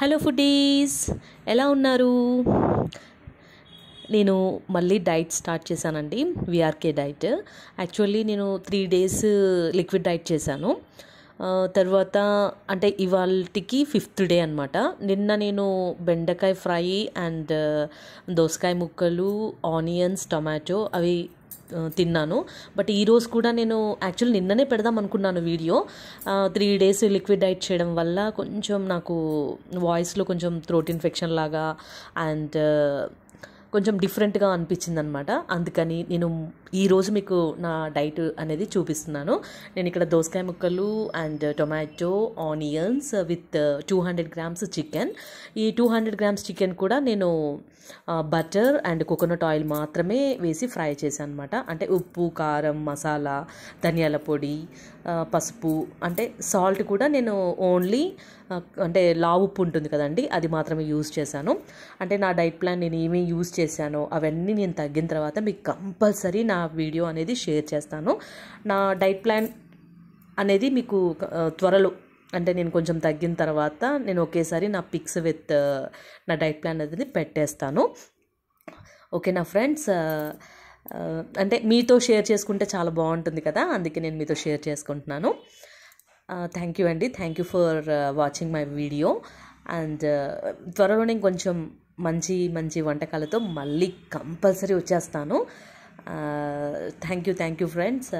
hello foodies ఎలా ఉన్నారు నేను మళ్ళీ డైట్ స్టార్ట్ చేశానండి విఆర్కే డైట్ యాక్చువల్లీ నేను త్రీ డేస్ లిక్విడ్ డైట్ చేశాను తర్వాత అంటే ఇవాళకి ఫిఫ్త్ డే అనమాట నిన్న నేను బెండకాయ ఫ్రై అండ్ దోసకాయ ముక్కలు ఆనియన్స్ టొమాటో అవి తిన్నాను బట్ ఈరోజు కూడా నేను యాక్చువల్ నిన్ననే పెడదాం అనుకున్నాను video three days liquid diet చేయడం వల్ల కొంచెం నాకు వాయిస్లో కొంచెం త్రోట్ ఇన్ఫెక్షన్ లాగా అండ్ కొంచెం డిఫరెంట్గా అనిపించింది అనమాట అందుకని నేను ఈరోజు మీకు నా డైట్ అనేది చూపిస్తున్నాను నేను ఇక్కడ దోసకాయ ముక్కలు and tomato onions with two hundred grams chicken ఈ టూ హండ్రెడ్ గ్రామ్స్ చికెన్ కూడా నేను బటర్ అండ్ కోకోనట్ ఆయిల్ మాత్రమే వేసి ఫ్రై చేశాను అనమాట అంటే ఉప్పు కారం మసాలా ధనియాల పొడి పసుపు అంటే సాల్ట్ కూడా నేను ఓన్లీ అంటే లావు ఉప్పు ఉంటుంది కదండి అది మాత్రమే యూజ్ చేశాను అంటే నా డైట్ ప్లాన్ నేను ఏమేమి యూజ్ చేశానో అవన్నీ నేను తగ్గిన తర్వాత మీకు కంపల్సరీ నా వీడియో అనేది షేర్ చేస్తాను నా డైట్ ప్లాన్ అనేది మీకు త్వరలో అంటే నేను కొంచెం తగ్గిన తర్వాత నేను ఒకేసారి నా పిక్స్ విత్ నా డైట్ ప్లాన్ అనేది పెట్టేస్తాను ఓకే నా ఫ్రెండ్స్ అంటే మీతో షేర్ చేసుకుంటే చాలా బాగుంటుంది కదా అందుకే నేను మీతో షేర్ చేసుకుంటున్నాను థ్యాంక్ యూ అండి thank you for watching my video and త్వరలో నేను కొంచెం మంచి మంచి వంటకాలతో మళ్ళీ కంపల్సరీ వచ్చేస్తాను thank you thank you friends